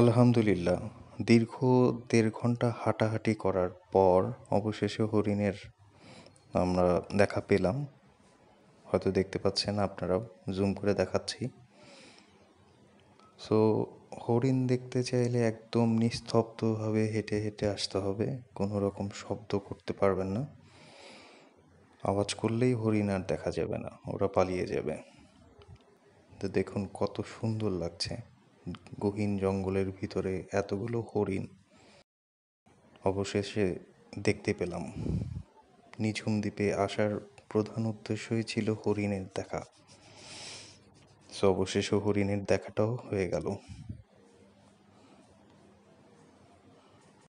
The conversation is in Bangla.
আলহামদুলিল্লাহ দীর্ঘ দেড় ঘন্টা হাঁটাহাঁটি করার পর অবশেষে হরিণের আমরা দেখা পেলাম হয়তো দেখতে পাচ্ছেন আপনারাও জুম করে দেখাচ্ছি সো হরিণ দেখতে চাইলে একদম নিস্তব্ধভাবে হেঁটে হেঁটে আসতে হবে কোনো রকম শব্দ করতে পারবেন না আওয়াজ করলেই হরিণ আর দেখা যাবে না ওরা পালিয়ে যাবে তো দেখুন কত সুন্দর লাগছে গহীন জঙ্গলের ভিতরে এতগুলো হরিণ অবশেষে দেখতে পেলাম নিঝুম দ্বীপে আসার প্রধান উদ্দেশ্যই ছিল হরিণের দেখা সো অবশেষে হরিণের দেখাটাও হয়ে গেল